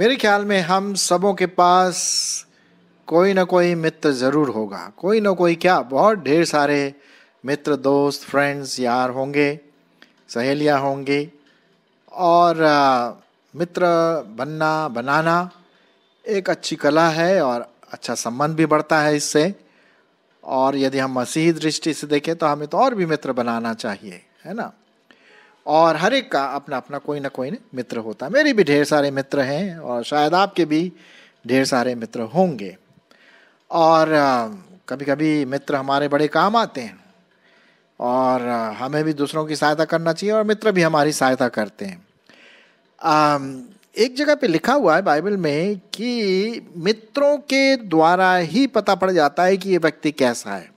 मेरे ख्याल में हम सबों के पास कोई ना कोई मित्र ज़रूर होगा कोई ना कोई क्या बहुत ढेर सारे मित्र दोस्त फ्रेंड्स यार होंगे सहेलियाँ होंगी और मित्र बनना बनाना एक अच्छी कला है और अच्छा संबंध भी बढ़ता है इससे और यदि हम मसीही दृष्टि से देखें तो हमें तो और भी मित्र बनाना चाहिए है ना और हर एक का अपना अपना कोई ना कोई मित्र होता है मेरे भी ढेर सारे मित्र हैं और शायद आपके भी ढेर सारे मित्र होंगे और कभी कभी मित्र हमारे बड़े काम आते हैं और हमें भी दूसरों की सहायता करना चाहिए और मित्र भी हमारी सहायता करते हैं एक जगह पे लिखा हुआ है बाइबल में कि मित्रों के द्वारा ही पता पड़ जाता है कि ये व्यक्ति कैसा है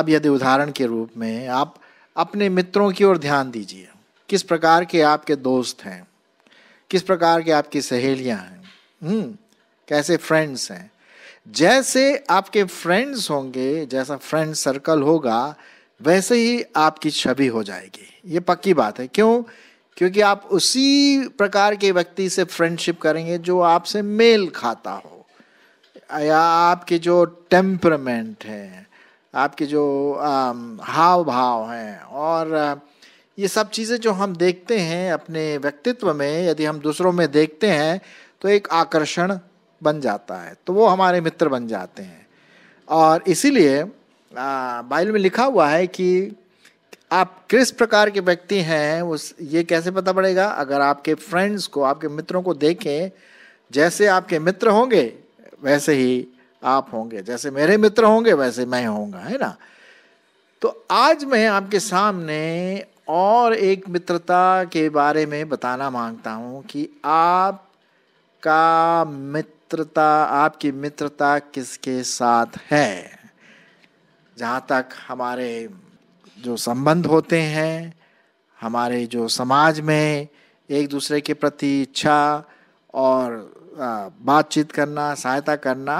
अब यदि उदाहरण के रूप में आप अपने मित्रों की ओर ध्यान दीजिए किस प्रकार के आपके दोस्त हैं किस प्रकार के आपकी सहेलियां हैं हम्म कैसे फ्रेंड्स हैं जैसे आपके फ्रेंड्स होंगे जैसा फ्रेंड सर्कल होगा वैसे ही आपकी छवि हो जाएगी ये पक्की बात है क्यों क्योंकि आप उसी प्रकार के व्यक्ति से फ्रेंडशिप करेंगे जो आपसे मेल खाता हो या आपके जो टेम्परमेंट हैं आपके जो हाव भाव हैं और ये सब चीज़ें जो हम देखते हैं अपने व्यक्तित्व में यदि हम दूसरों में देखते हैं तो एक आकर्षण बन जाता है तो वो हमारे मित्र बन जाते हैं और इसीलिए बाइल में लिखा हुआ है कि आप किस प्रकार के व्यक्ति हैं उस ये कैसे पता पड़ेगा अगर आपके फ्रेंड्स को आपके मित्रों को देखें जैसे आपके मित्र होंगे वैसे ही आप होंगे जैसे मेरे मित्र होंगे वैसे मैं होऊंगा है ना तो आज मैं आपके सामने और एक मित्रता के बारे में बताना मांगता हूँ कि आपका मित्रता आपकी मित्रता किसके साथ है जहाँ तक हमारे जो संबंध होते हैं हमारे जो समाज में एक दूसरे के प्रति इच्छा और बातचीत करना सहायता करना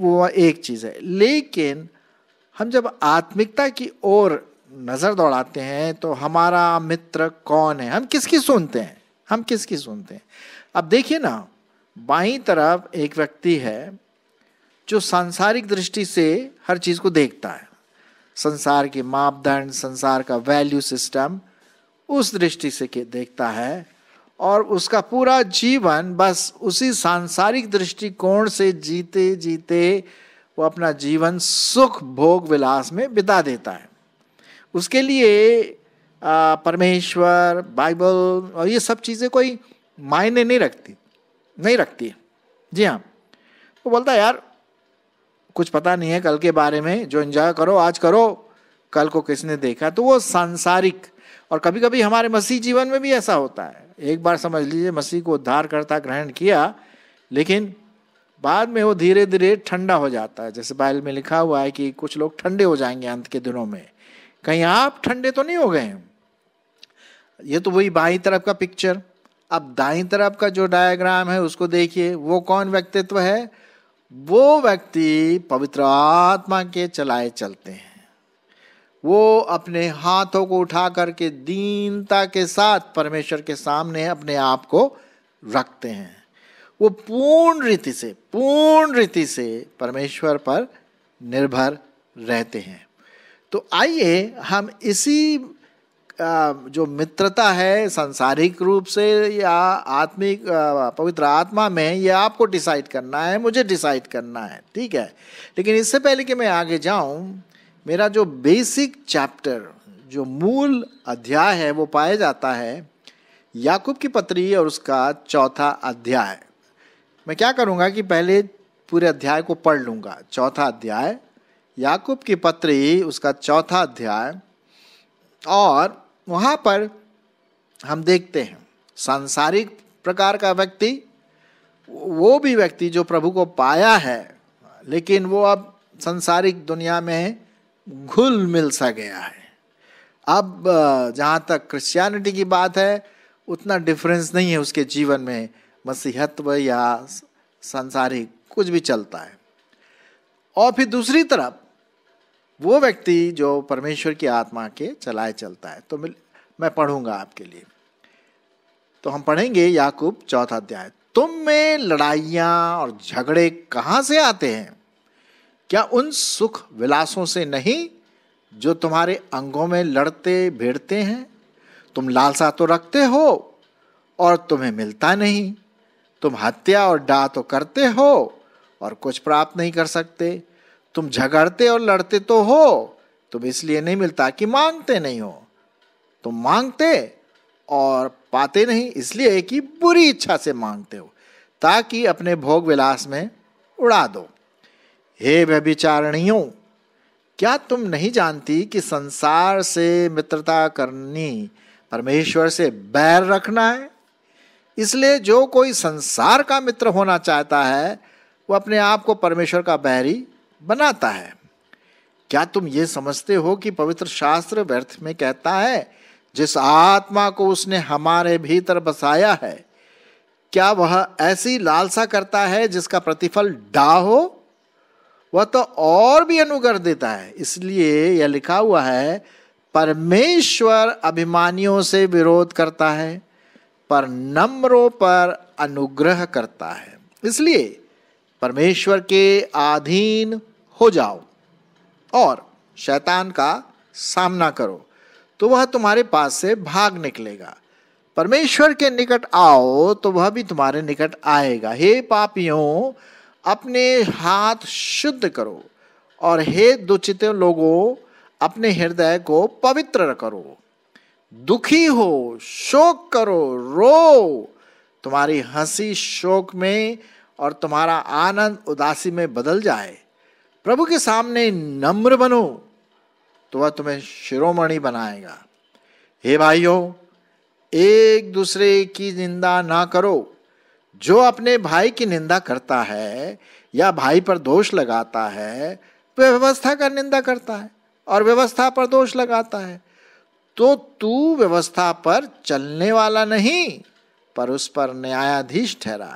वो एक चीज़ है लेकिन हम जब आत्मिकता की ओर नज़र दौड़ाते हैं तो हमारा मित्र कौन है हम किसकी सुनते हैं हम किसकी सुनते हैं अब देखिए ना बाई तरफ एक व्यक्ति है जो सांसारिक दृष्टि से हर चीज़ को देखता है संसार के मापदंड संसार का वैल्यू सिस्टम उस दृष्टि से देखता है और उसका पूरा जीवन बस उसी सांसारिक दृष्टिकोण से जीते जीते वो अपना जीवन सुख भोग विलास में बिता देता है उसके लिए परमेश्वर बाइबल और ये सब चीज़ें कोई मायने नहीं रखती नहीं रखती जी हाँ वो बोलता है यार कुछ पता नहीं है कल के बारे में जो एंजॉय करो आज करो कल को किसने देखा तो वो सांसारिक और कभी कभी हमारे मसीह जीवन में भी ऐसा होता है एक बार समझ लीजिए मसीह को उद्धार करता ग्रहण किया लेकिन बाद में वो धीरे धीरे ठंडा हो जाता है जैसे बाइल में लिखा हुआ है कि कुछ लोग ठंडे हो जाएंगे अंत के दिनों में कहीं आप ठंडे तो नहीं हो गए ये तो वही बाई तरफ का पिक्चर अब दाई तरफ का जो डायग्राम है उसको देखिए वो कौन व्यक्तित्व है वो व्यक्ति पवित्र आत्मा के चलाए चलते हैं वो अपने हाथों को उठा करके दीनता के साथ परमेश्वर के सामने अपने आप को रखते हैं वो पूर्ण रीति से पूर्ण रीति से परमेश्वर पर निर्भर रहते हैं तो आइए हम इसी जो मित्रता है सांसारिक रूप से या आत्मिक पवित्र आत्मा में ये आपको डिसाइड करना है मुझे डिसाइड करना है ठीक है लेकिन इससे पहले कि मैं आगे जाऊं मेरा जो बेसिक चैप्टर जो मूल अध्याय है वो पाया जाता है याकूब की पत्री और उसका चौथा अध्याय मैं क्या करूँगा कि पहले पूरे अध्याय को पढ़ लूँगा चौथा अध्याय याकूब की पत्री उसका चौथा अध्याय और वहाँ पर हम देखते हैं सांसारिक प्रकार का व्यक्ति वो भी व्यक्ति जो प्रभु को पाया है लेकिन वो अब संसारिक दुनिया में घुल मिल सा गया है अब जहाँ तक क्रिश्चियनिटी की बात है उतना डिफरेंस नहीं है उसके जीवन में मसीहत्व या सांसारिक कुछ भी चलता है और फिर दूसरी तरफ वो व्यक्ति जो परमेश्वर की आत्मा के चलाए चलता है तो मैं पढ़ूंगा आपके लिए तो हम पढ़ेंगे याकूब चौथा अध्याय तुम में लड़ाइयाँ और झगड़े कहाँ से आते हैं क्या उन सुख विलासों से नहीं जो तुम्हारे अंगों में लड़ते भिड़ते हैं तुम लालसा तो रखते हो और तुम्हें मिलता नहीं तुम हत्या और डा तो करते हो और कुछ प्राप्त नहीं कर सकते तुम झगड़ते और लड़ते तो हो तुम इसलिए नहीं मिलता कि मांगते नहीं हो तुम मांगते और पाते नहीं इसलिए कि बुरी इच्छा से मांगते हो ताकि अपने भोग विलास में उड़ा दो हे व्यभिचारणियों क्या तुम नहीं जानती कि संसार से मित्रता करनी परमेश्वर से बैर रखना है इसलिए जो कोई संसार का मित्र होना चाहता है वो अपने आप को परमेश्वर का बैरी बनाता है क्या तुम ये समझते हो कि पवित्र शास्त्र व्यर्थ में कहता है जिस आत्मा को उसने हमारे भीतर बसाया है क्या वह ऐसी लालसा करता है जिसका प्रतिफल डा हो वह तो और भी अनुग्रह देता है इसलिए यह लिखा हुआ है परमेश्वर अभिमानियों से विरोध करता है पर नम्रों पर अनुग्रह करता है इसलिए परमेश्वर के अधीन हो जाओ और शैतान का सामना करो तो वह तुम्हारे पास से भाग निकलेगा परमेश्वर के निकट आओ तो वह भी तुम्हारे निकट आएगा हे पापियों अपने हाथ शुद्ध करो और हे दुचित लोगों अपने हृदय को पवित्र करो दुखी हो शोक करो रो तुम्हारी हंसी शोक में और तुम्हारा आनंद उदासी में बदल जाए प्रभु के सामने नम्र बनो तो वह तुम्हें शिरोमणि बनाएगा हे भाइयों एक दूसरे की निंदा ना करो जो अपने भाई की निंदा करता है या भाई पर दोष लगाता है वह व्यवस्था का निंदा करता है और व्यवस्था पर दोष लगाता है तो तू व्यवस्था पर चलने वाला नहीं पर उस पर न्यायाधीश ठहरा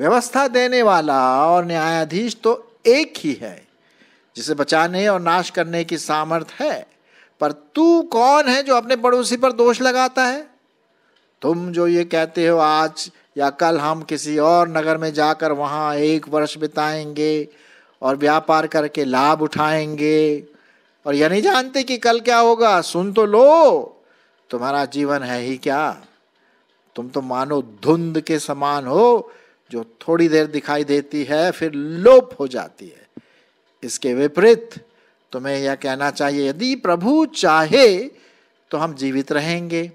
व्यवस्था देने वाला और न्यायाधीश तो एक ही है जिसे बचाने और नाश करने की सामर्थ है पर तू कौन है जो अपने पड़ोसी पर दोष लगाता है तुम जो ये कहते हो आज या कल हम किसी और नगर में जाकर वहाँ एक वर्ष बिताएंगे और व्यापार करके लाभ उठाएंगे और यह नहीं जानते कि कल क्या होगा सुन तो लो तुम्हारा जीवन है ही क्या तुम तो मानो धुंध के समान हो जो थोड़ी देर दिखाई देती है फिर लोप हो जाती है इसके विपरीत तुम्हें यह कहना चाहिए यदि प्रभु चाहे तो हम जीवित रहेंगे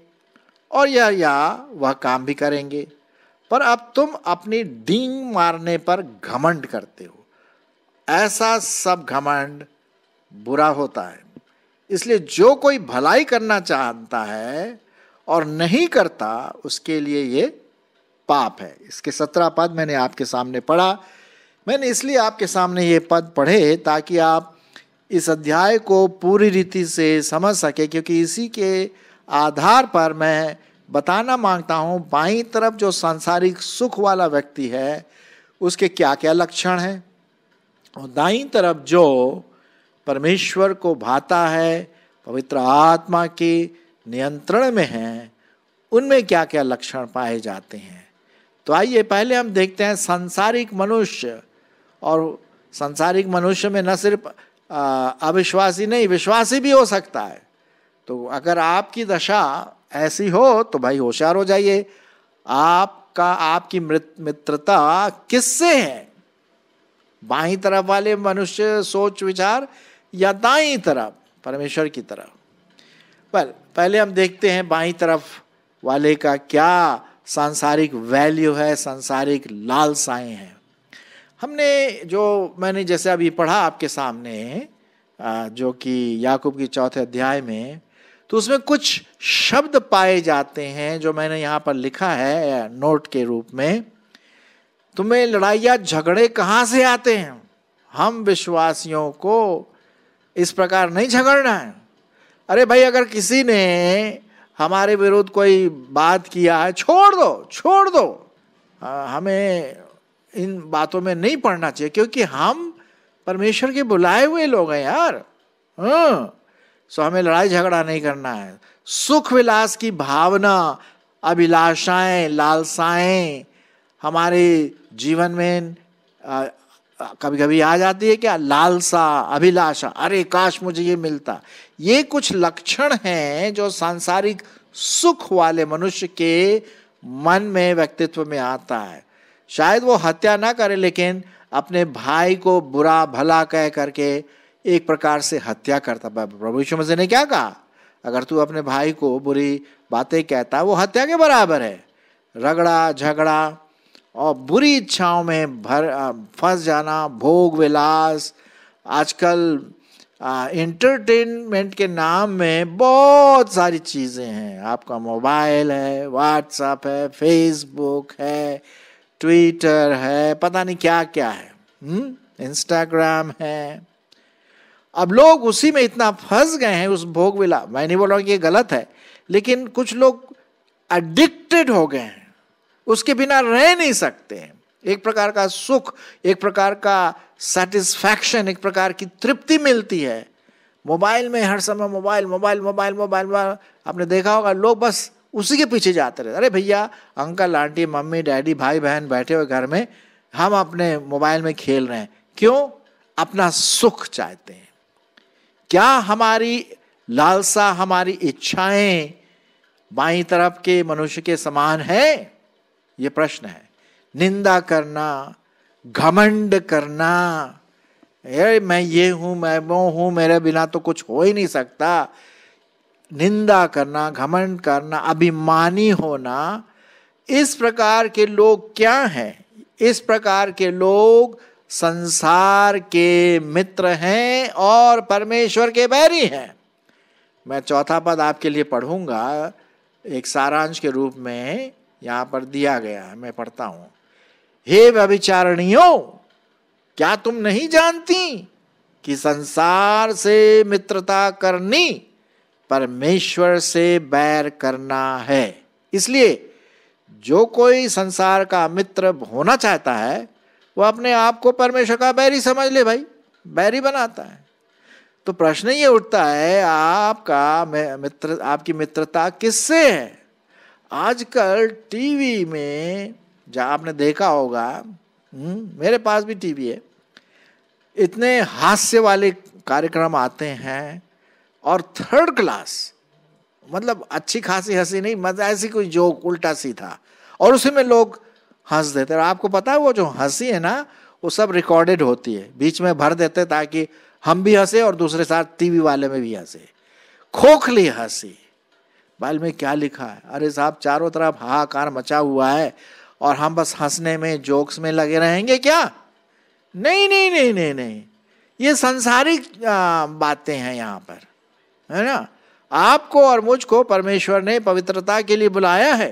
और यह या वह काम भी करेंगे पर अब तुम अपनी डींग मारने पर घमंड करते हो ऐसा सब घमंड बुरा होता है इसलिए जो कोई भलाई करना चाहता है और नहीं करता उसके लिए ये पाप है इसके सत्रह पद मैंने आपके सामने पढ़ा मैंने इसलिए आपके सामने ये पद पढ़े ताकि आप इस अध्याय को पूरी रीति से समझ सके क्योंकि इसी के आधार पर मैं बताना मांगता हूँ बाई तरफ जो सांसारिक सुख वाला व्यक्ति है उसके क्या क्या लक्षण हैं और दाई तरफ जो परमेश्वर को भाता है पवित्र आत्मा के नियंत्रण में है उनमें क्या क्या लक्षण पाए जाते हैं तो आइए पहले हम देखते हैं संसारिक मनुष्य और संसारिक मनुष्य में न सिर्फ अविश्वासी नहीं विश्वासी भी हो सकता है तो अगर आपकी दशा ऐसी हो तो भाई होशियार हो जाइए आपका आपकी मित्रता किससे है बाई तरफ वाले मनुष्य सोच विचार या दाई तरफ परमेश्वर की तरफ पर पहले हम देखते हैं बाई तरफ वाले का क्या सांसारिक वैल्यू है सांसारिक लालसाएँ हैं हमने जो मैंने जैसे अभी पढ़ा आपके सामने जो कि याकूब की चौथे अध्याय में तो उसमें कुछ शब्द पाए जाते हैं जो मैंने यहाँ पर लिखा है नोट के रूप में तुम्हें लड़ाइया झगड़े कहाँ से आते हैं हम विश्वासियों को इस प्रकार नहीं झगड़ना है अरे भाई अगर किसी ने हमारे विरुद्ध कोई बात किया है छोड़ दो छोड़ दो आ, हमें इन बातों में नहीं पढ़ना चाहिए क्योंकि हम परमेश्वर के बुलाए हुए लोग हैं यार हाँ, सो हमें लड़ाई झगड़ा नहीं करना है सुख विलास की भावना अभिलाषाएं लालसाएं हमारे जीवन में कभी कभी आ जाती है क्या लालसा अभिलाषा अरे काश मुझे ये मिलता ये कुछ लक्षण हैं जो सांसारिक सुख वाले मनुष्य के मन में व्यक्तित्व में आता है शायद वो हत्या ना करे लेकिन अपने भाई को बुरा भला कह करके एक प्रकार से हत्या करता प्रभु यीशु मसीह ने क्या कहा अगर तू अपने भाई को बुरी बातें कहता वो हत्या के बराबर है रगड़ा झगड़ा और बुरी इच्छाओं में भर फंस जाना भोग विलास आजकल इंटरटेनमेंट के नाम में बहुत सारी चीज़ें हैं आपका मोबाइल है व्हाट्सएप है फेसबुक है ट्विटर है पता नहीं क्या क्या है इंस्टाग्राम हम्म? है अब लोग उसी में इतना फंस गए हैं उस भोग विला मैं नहीं बोल रहा हूँ कि ये गलत है लेकिन कुछ लोग एडिक्टेड हो गए हैं उसके बिना रह नहीं सकते हैं एक प्रकार का सुख एक प्रकार का सेटिस्फैक्शन एक प्रकार की तृप्ति मिलती है मोबाइल में हर समय mobile mobile mobile mobile mobile आपने देखा होगा लोग बस उसी के पीछे जाते रहे अरे भैया अंकल आंटी मम्मी डैडी भाई बहन बैठे हुए घर में हम अपने मोबाइल में खेल रहे हैं क्यों अपना सुख चाहते हैं क्या हमारी लालसा हमारी इच्छाएं बाई तरफ के मनुष्य के समान है ये प्रश्न है निंदा करना घमंड करना ये मैं ये हूँ मैं वो हूँ मेरे बिना तो कुछ हो ही नहीं सकता निंदा करना घमंड करना अभिमानी होना इस प्रकार के लोग क्या हैं इस प्रकार के लोग संसार के मित्र हैं और परमेश्वर के बैरी हैं मैं चौथा पद आपके लिए पढ़ूंगा एक सारांश के रूप में यहां पर दिया गया है मैं पढ़ता हूं हे व्यभिचारणियों क्या तुम नहीं जानती कि संसार से मित्रता करनी परमेश्वर से बैर करना है इसलिए जो कोई संसार का मित्र होना चाहता है वो अपने आप को परमेश्वर का बैरी समझ ले भाई बैरी बनाता है तो प्रश्न ये उठता है आपका मित्र आपकी मित्रता किससे है आजकल टीवी में जहाँ आपने देखा होगा हम्म, मेरे पास भी टीवी है इतने हास्य वाले कार्यक्रम आते हैं और थर्ड क्लास मतलब अच्छी खासी हंसी नहीं मतलब ऐसी कोई जोक उल्टा सी था और उसी में लोग हंस देते हैं आपको पता है वो जो हंसी है ना वो सब रिकॉर्डेड होती है बीच में भर देते ताकि हम भी हंसे और दूसरे साथ टीवी वाले में भी हंसे खोखली हंसी फाइल में क्या लिखा है अरे साहब चारों तरफ हाहाकार मचा हुआ है और हम बस हंसने में जोक्स में लगे रहेंगे क्या नहीं नहीं नहीं नहीं नहीं ये संसारिक बातें हैं यहाँ पर है ना आपको और मुझको परमेश्वर ने पवित्रता के लिए बुलाया है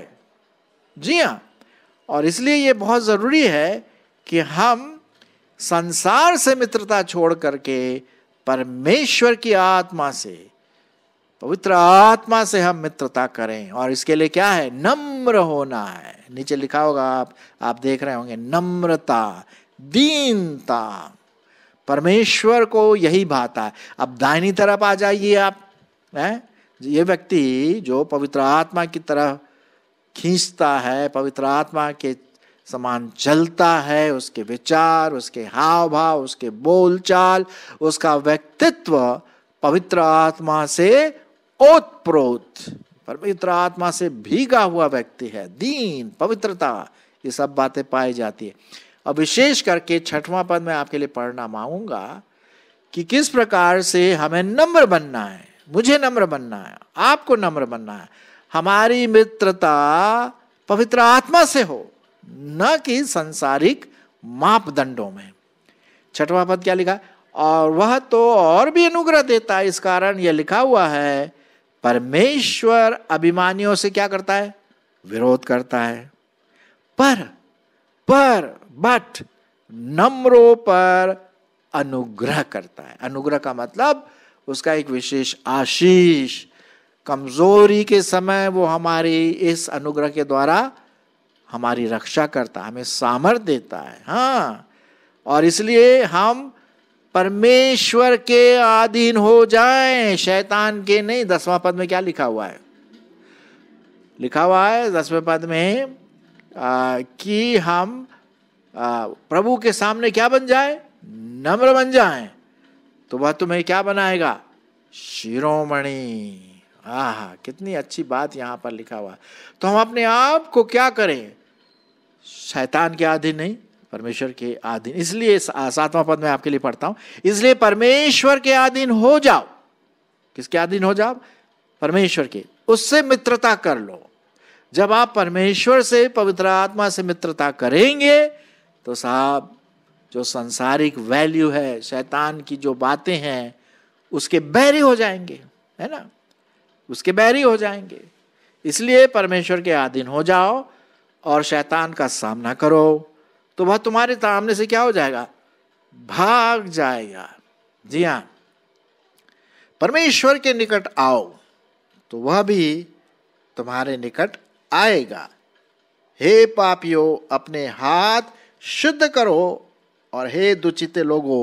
जी हाँ और इसलिए ये बहुत ज़रूरी है कि हम संसार से मित्रता छोड़ करके परमेश्वर की आत्मा से पवित्र आत्मा से हम मित्रता करें और इसके लिए क्या है नम्र होना है नीचे लिखा होगा आप आप देख रहे होंगे नम्रता दीनता परमेश्वर को यही भाता है अब दाहिनी तरफ आ जाइए आप है ये व्यक्ति जो पवित्र आत्मा की तरफ खींचता है पवित्र आत्मा के समान चलता है उसके विचार उसके हाव भाव उसके बोलचाल उसका व्यक्तित्व पवित्र आत्मा से ओतप्रोत पवित्र आत्मा से भीगा हुआ व्यक्ति है दीन पवित्रता ये सब बातें पाई जाती है अब विशेष करके छठवां पद में आपके लिए पढ़ना मांगूंगा कि किस प्रकार से हमें नम्र बनना है मुझे नम्र बनना है आपको नम्र बनना है हमारी मित्रता पवित्र आत्मा से हो न कि संसारिक मापदंडों में छठवां पद क्या लिखा और वह तो और भी अनुग्रह देता है इस कारण यह लिखा हुआ है परमेश्वर अभिमानियों से क्या करता है विरोध करता है पर पर बट नम्रों पर अनुग्रह करता है अनुग्रह का मतलब उसका एक विशेष आशीष कमजोरी के समय वो हमारी इस अनुग्रह के द्वारा हमारी रक्षा करता है हमें सामर्थ देता है हाँ और इसलिए हम परमेश्वर के आधीन हो जाए शैतान के नहीं दसवां पद में क्या लिखा हुआ है लिखा हुआ है दसवें पद में आ, कि हम आ, प्रभु के सामने क्या बन जाए नम्र बन जाए तो वह तुम्हें क्या बनाएगा शिरोमणि आह कितनी अच्छी बात यहां पर लिखा हुआ तो हम अपने आप को क्या करें शैतान के आधीन नहीं परमेश्वर के आधीन इसलिए सातवां पद मैं आपके लिए पढ़ता हूं इसलिए परमेश्वर के आधीन हो जाओ किसके आधीन हो जाओ परमेश्वर के उससे मित्रता कर लो जब आप परमेश्वर से पवित्र आत्मा से मित्रता करेंगे तो साहब जो संसारिक वैल्यू है शैतान की जो बातें हैं उसके बैरी हो जाएंगे है ना उसके बैरी हो जाएंगे इसलिए परमेश्वर के आधीन हो जाओ और शैतान का सामना करो तो वह तुम्हारे सामने से क्या हो जाएगा भाग जाएगा जी हाँ परमेश्वर के निकट आओ तो वह भी तुम्हारे निकट आएगा हे पापियो अपने हाथ शुद्ध करो और हे दुचिते लोगों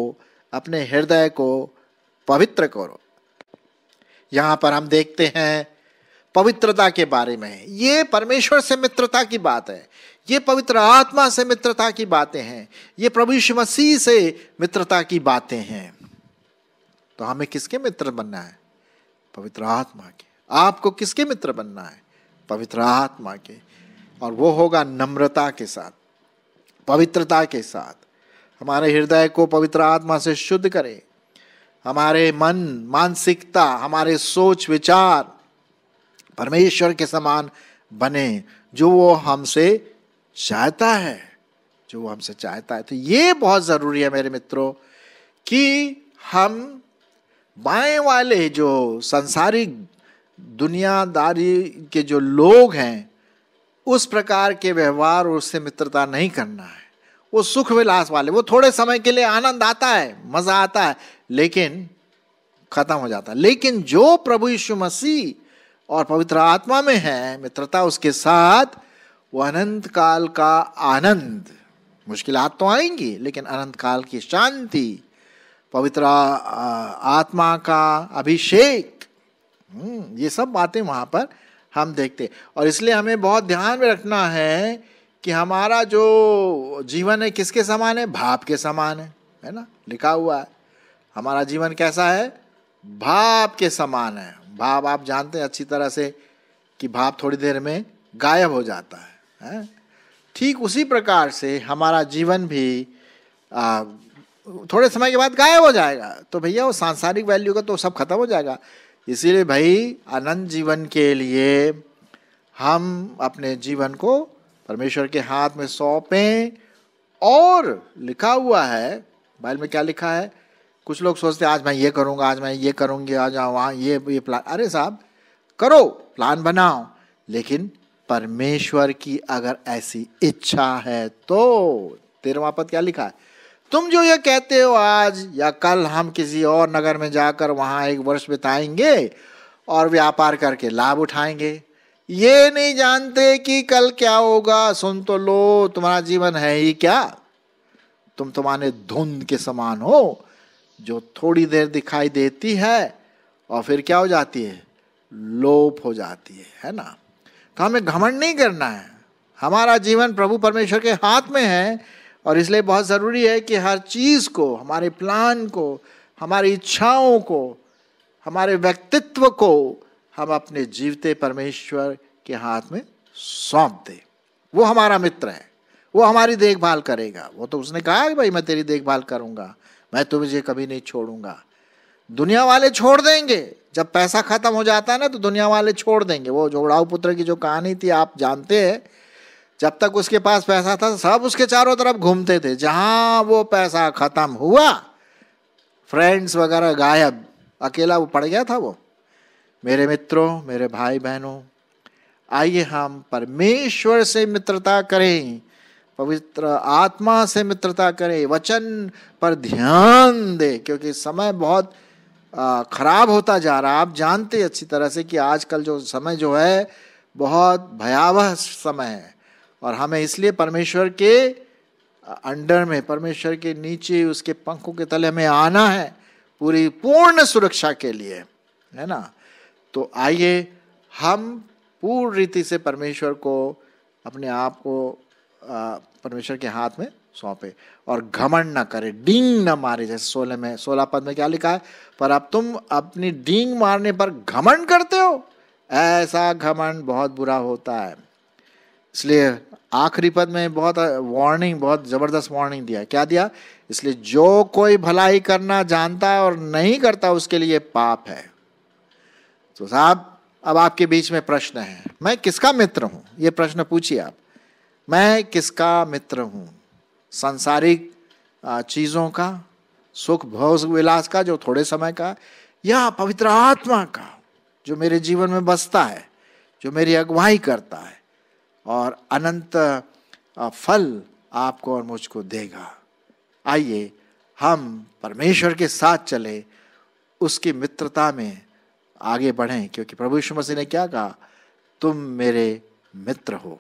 अपने हृदय को पवित्र करो यहां पर हम देखते हैं पवित्रता के बारे में ये परमेश्वर से मित्रता की बात है ये पवित्र आत्मा से मित्रता की बातें हैं ये प्रभु यीशु मसीह से मित्रता की बातें हैं तो हमें किसके मित्र बनना है पवित्र आत्मा के आपको किसके मित्र बनना है पवित्र आत्मा के और वो होगा नम्रता के साथ पवित्रता के साथ हमारे हृदय को पवित्र आत्मा से शुद्ध करें हमारे मन मानसिकता हमारे सोच विचार परमेश्वर के समान बने जो वो हमसे चाहता है जो वो हमसे चाहता है तो ये बहुत ज़रूरी है मेरे मित्रों कि हम बाएं वाले जो संसारिक दुनियादारी के जो लोग हैं उस प्रकार के व्यवहार और उससे मित्रता नहीं करना है वो सुख विलास वाले वो थोड़े समय के लिए आनंद आता है मज़ा आता है लेकिन खत्म हो जाता है लेकिन जो प्रभु यीशु मसीह और पवित्र आत्मा में है मित्रता उसके साथ वो अनंत काल का आनंद मुश्किलात तो आएंगी लेकिन अनंत काल की शांति पवित्र आत्मा का अभिषेक हम्म, ये सब बातें वहाँ पर हम देखते और इसलिए हमें बहुत ध्यान में रखना है कि हमारा जो जीवन है किसके समान है भाप के समान है है ना लिखा हुआ है हमारा जीवन कैसा है भाप के समान है भाप आप जानते हैं अच्छी तरह से कि भाप थोड़ी देर में गायब हो जाता है ठीक उसी प्रकार से हमारा जीवन भी आ, थोड़े समय के बाद गायब हो जाएगा तो भैया वो सांसारिक वैल्यू का तो सब खत्म हो जाएगा इसीलिए भाई आनंद जीवन के लिए हम अपने जीवन को परमेश्वर के हाथ में सौंपें और लिखा हुआ है बाइल में क्या लिखा है कुछ लोग सोचते हैं आज मैं ये करूँगा आज मैं ये करूँगी आज वहाँ ये ये प्लान अरे साहब करो प्लान बनाओ लेकिन परमेश्वर की अगर ऐसी इच्छा है तो तेरे वापस क्या लिखा है तुम जो ये कहते हो आज या कल हम किसी और नगर में जाकर वहां एक वर्ष बिताएंगे और व्यापार करके लाभ उठाएंगे ये नहीं जानते कि कल क्या होगा सुन तो लो तुम्हारा जीवन है ही क्या तुम तुम्हारे धुंध के समान हो जो थोड़ी देर दिखाई देती है और फिर क्या हो जाती है लोप हो जाती है है ना तो हमें घमंड नहीं करना है हमारा जीवन प्रभु परमेश्वर के हाथ में है और इसलिए बहुत ज़रूरी है कि हर चीज़ को हमारे प्लान को हमारी इच्छाओं को हमारे व्यक्तित्व को हम अपने जीवते परमेश्वर के हाथ में सौंप दें वो हमारा मित्र है वो हमारी देखभाल करेगा वो तो उसने कहा कि भाई मैं तेरी देखभाल करूँगा मैं तुझे कभी नहीं छोड़ूंगा दुनिया वाले छोड़ देंगे जब पैसा खत्म हो जाता है ना तो दुनिया वाले छोड़ देंगे वो जोड़ाऊ पुत्र की जो कहानी थी आप जानते हैं जब तक उसके पास पैसा था सब उसके चारों तरफ घूमते थे जहाँ वो पैसा खत्म हुआ फ्रेंड्स वगैरह गायब अकेला वो पड़ गया था वो मेरे मित्रों मेरे भाई बहनों आइए हम परमेश्वर से मित्रता करें पवित्र आत्मा से मित्रता करें वचन पर ध्यान दें क्योंकि समय बहुत ख़राब होता जा रहा आप जानते अच्छी तरह से कि आजकल जो समय जो है बहुत भयावह समय है और हमें इसलिए परमेश्वर के अंडर में परमेश्वर के नीचे उसके पंखों के तले हमें आना है पूरी पूर्ण सुरक्षा के लिए है ना तो आइए हम पूर्ण रीति से परमेश्वर को अपने आप को परमेश्वर के हाथ में सौंपे और घमंड ना करे डींग न मारे जैसे सोलह में सोलह पद में क्या लिखा है पर अब तुम अपनी डींग मारने पर घमंड करते हो ऐसा घमंड बहुत बुरा होता है इसलिए आखिरी पद में बहुत वार्निंग बहुत ज़बरदस्त वार्निंग दिया क्या दिया इसलिए जो कोई भलाई करना जानता है और नहीं करता उसके लिए पाप है तो साहब अब आपके बीच में प्रश्न है मैं किसका मित्र हूँ ये प्रश्न पूछिए आप मैं किसका मित्र हूँ सांसारिक चीज़ों का सुख भोग विलास का जो थोड़े समय का या पवित्र आत्मा का जो मेरे जीवन में बसता है जो मेरी अगुवाई करता है और अनंत फल आपको और मुझको देगा आइए हम परमेश्वर के साथ चले उसकी मित्रता में आगे बढ़ें क्योंकि प्रभु यीशु मसीह ने क्या कहा तुम मेरे मित्र हो